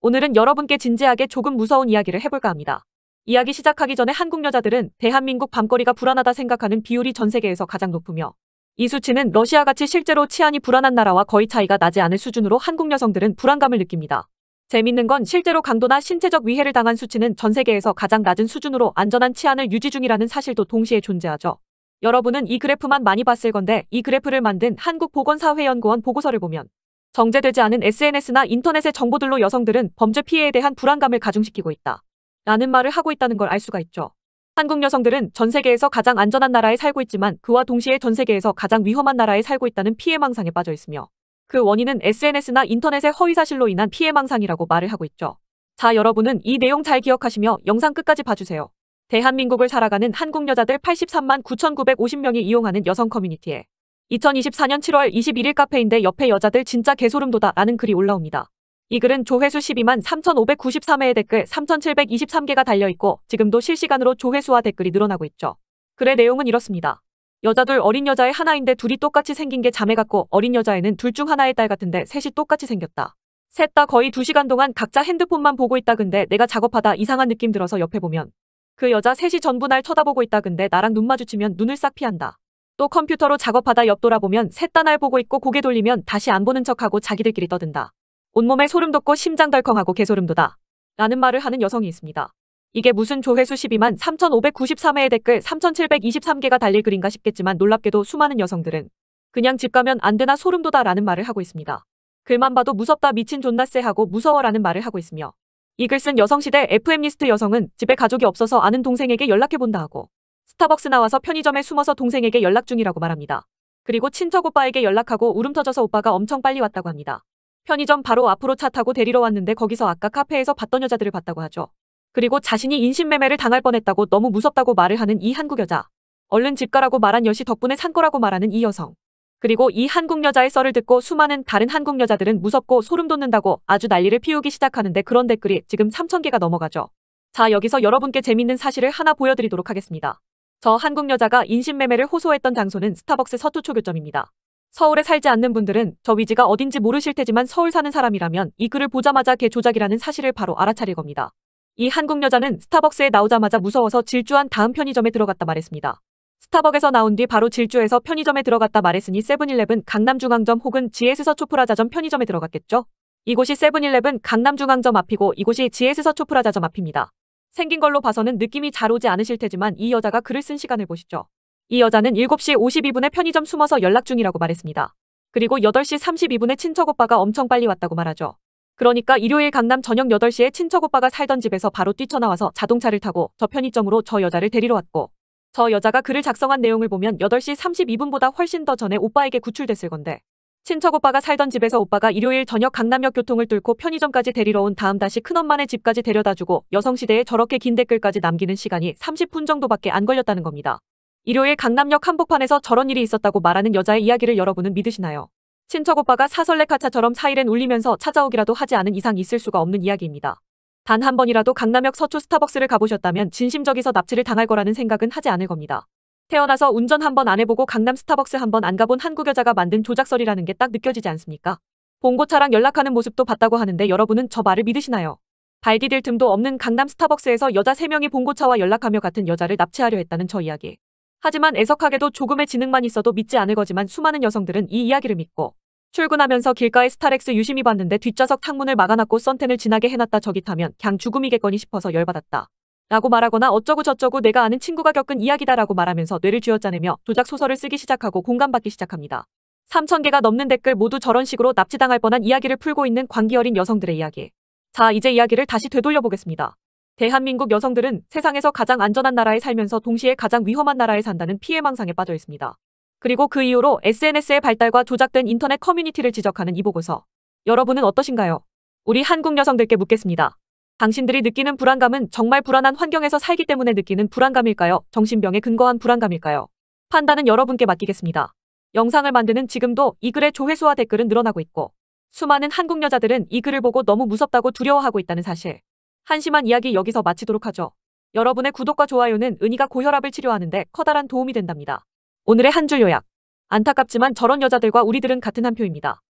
오늘은 여러분께 진지하게 조금 무서운 이야기를 해볼까 합니다. 이야기 시작하기 전에 한국 여자들은 대한민국 밤거리가 불안하다 생각하는 비율이 전 세계에서 가장 높으며 이 수치는 러시아같이 실제로 치안이 불안한 나라와 거의 차이가 나지 않을 수준으로 한국 여성들은 불안감을 느낍니다. 재밌는 건 실제로 강도나 신체적 위해를 당한 수치는 전 세계에서 가장 낮은 수준으로 안전한 치안을 유지 중이라는 사실도 동시에 존재하죠. 여러분은 이 그래프만 많이 봤을 건데 이 그래프를 만든 한국보건사회연구원 보고서를 보면 정제되지 않은 SNS나 인터넷의 정보들로 여성들은 범죄 피해에 대한 불안감을 가중시키고 있다. 라는 말을 하고 있다는 걸 알 수가 있죠. 한국 여성들은 전 세계에서 가장 안전한 나라에 살고 있지만 그와 동시에 전 세계에서 가장 위험한 나라에 살고 있다는 피해망상에 빠져 있으며 그 원인은 SNS나 인터넷의 허위사실로 인한 피해망상이라고 말을 하고 있죠. 자 여러분은 이 내용 잘 기억하시며 영상 끝까지 봐주세요. 대한민국을 살아가는 한국 여자들 83만 9,950명이 이용하는 여성 커뮤니티에 2024년 7월 21일 카페인데 옆에 여자들 진짜 개소름돋아 라는 글이 올라옵니다. 이 글은 조회수 12만 3,593회의 댓글 3,723개가 달려있고 지금도 실시간으로 조회수와 댓글이 늘어나고 있죠. 글의 내용은 이렇습니다. 여자들 어린 여자의 하나인데 둘이 똑같이 생긴 게 자매 같고 어린 여자애는 둘 중 하나의 딸 같은데 셋이 똑같이 생겼다. 셋 다 거의 2시간 동안 각자 핸드폰만 보고 있다 근데 내가 작업하다 이상한 느낌 들어서 옆에 보면 그 여자 셋이 전부 날 쳐다보고 있다 근데 나랑 눈 마주치면 눈을 싹 피한다. 또 컴퓨터로 작업하다 옆 돌아보면 셋다날 보고 있고 고개 돌리면 다시 안 보는 척하고 자기들끼리 떠든다. 온몸에 소름 돋고 심장 덜컹하고 개소름 돋아. 라는 말을 하는 여성이 있습니다. 이게 무슨 조회수 12만 3593회의 댓글 3723개가 달릴 글인가 싶겠지만 놀랍게도 수많은 여성들은 그냥 집 가면 안 되나 소름 돋아 라는 말을 하고 있습니다. 글만 봐도 무섭다 미친 존나 쎄하고 무서워라는 말을 하고 있으며 이 글 쓴 여성시대 FM리스트 여성은 집에 가족이 없어서 아는 동생에게 연락해본다 하고 스타벅스 나와서 편의점에 숨어서 동생에게 연락 중이라고 말합니다. 그리고 친척 오빠에게 연락하고 울음 터져서 오빠가 엄청 빨리 왔다고 합니다. 편의점 바로 앞으로 차 타고 데리러 왔는데 거기서 아까 카페에서 봤던 여자들을 봤다고 하죠. 그리고 자신이 인신매매를 당할 뻔했다고 너무 무섭다고 말을 하는 이 한국 여자. 얼른 집 가라고 말한 여시 덕분에 산 거라고 말하는 이 여성. 그리고 이 한국 여자의 썰을 듣고 수많은 다른 한국 여자들은 무섭고 소름 돋는다고 아주 난리를 피우기 시작하는데 그런 댓글이 지금 3,000개가 넘어가죠. 자 여기서 여러분께 재밌는 사실을 하나 보여드리도록 하겠습니다. 저 한국 여자가 인신매매를 호소했던 장소는 스타벅스 서초초교점입니다. 서울에 살지 않는 분들은 저 위지가 어딘지 모르실 테지만 서울 사는 사람이라면 이 글을 보자마자 개 조작이라는 사실을 바로 알아차릴 겁니다. 이 한국 여자는 스타벅스에 나오자마자 무서워서 질주한 다음 편의점에 들어갔다 말했습니다. 스타벅에서 나온 뒤 바로 질주해서 편의점에 들어갔다 말했으니 세븐일레븐 강남중앙점 혹은 GS서초프라자점 편의점에 들어갔겠죠? 이곳이 세븐일레븐 강남중앙점 앞이고 이곳이 GS서초프라자점 앞입니다. 생긴 걸로 봐서는 느낌이 잘 오지 않으실 테지만 이 여자가 글을 쓴 시간을 보시죠. 이 여자는 7시 52분에 편의점 숨어서 연락 중이라고 말했습니다. 그리고 8시 32분에 친척 오빠가 엄청 빨리 왔다고 말하죠. 그러니까 일요일 강남 저녁 8시에 친척 오빠가 살던 집에서 바로 뛰쳐나와서 자동차를 타고 저 편의점으로 저 여자를 데리러 왔고 저 여자가 글을 작성한 내용을 보면 8시 32분보다 훨씬 더 전에 오빠에게 구출됐을 건데 친척 오빠가 살던 집에서 오빠가 일요일 저녁 강남역 교통을 뚫고 편의점까지 데리러 온 다음 다시 큰엄마네 집까지 데려다주고 여성시대에 저렇게 긴 댓글까지 남기는 시간이 30분 정도밖에 안 걸렸다는 겁니다. 일요일 강남역 한복판에서 저런 일이 있었다고 말하는 여자의 이야기를 여러분은 믿으시나요? 친척 오빠가 사설레카차처럼 사일엔 울리면서 찾아오기라도 하지 않은 이상 있을 수가 없는 이야기입니다. 단 한 번이라도 강남역 서초 스타벅스를 가보셨다면 진심적에서 납치를 당할 거라는 생각은 하지 않을 겁니다. 태어나서 운전 한 번 안 해보고 강남 스타벅스 한 번 안 가본 한국 여자가 만든 조작설이라는 게 딱 느껴지지 않습니까? 봉고차랑 연락하는 모습도 봤다고 하는데 여러분은 저 말을 믿으시나요? 발디딜 틈도 없는 강남 스타벅스에서 여자 3명이 봉고차와 연락하며 같은 여자를 납치하려 했다는 저 이야기. 하지만 애석하게도 조금의 지능만 있어도 믿지 않을 거지만 수많은 여성들은 이 이야기를 믿고 출근하면서 길가에 스타렉스 유심히 봤는데 뒷좌석 창문을 막아놨고 썬텐을 진하게 해놨다 저기 타면 그냥 죽음이겠거니 싶어서 열받았다. 라고 말하거나 어쩌고 저쩌고 내가 아는 친구가 겪은 이야기다라고 말하면서 뇌를 쥐어짜내며 조작 소설을 쓰기 시작하고 공감받기 시작합니다. 3천 개가 넘는 댓글 모두 저런 식으로 납치당할 뻔한 이야기를 풀고 있는 광기 어린 여성들의 이야기. 자, 이제 이야기를 다시 되돌려보겠습니다. 대한민국 여성들은 세상에서 가장 안전한 나라에 살면서 동시에 가장 위험한 나라에 산다는 피해망상에 빠져 있습니다. 그리고 그 이후로 SNS의 발달과 조작된 인터넷 커뮤니티를 지적하는 이 보고서. 여러분은 어떠신가요? 우리 한국 여성들께 묻겠습니다. 당신들이 느끼는 불안감은 정말 불안한 환경에서 살기 때문에 느끼는 불안감일까요? 정신병에 근거한 불안감일까요? 판단은 여러분께 맡기겠습니다. 영상을 만드는 지금도 이 글의 조회수와 댓글은 늘어나고 있고 수많은 한국 여자들은 이 글을 보고 너무 무섭다고 두려워하고 있다는 사실. 한심한 이야기 여기서 마치도록 하죠. 여러분의 구독과 좋아요는 은희가 고혈압을 치료하는데 커다란 도움이 된답니다. 오늘의 한 줄 요약. 안타깝지만 저런 여자들과 우리들은 같은 한 표입니다.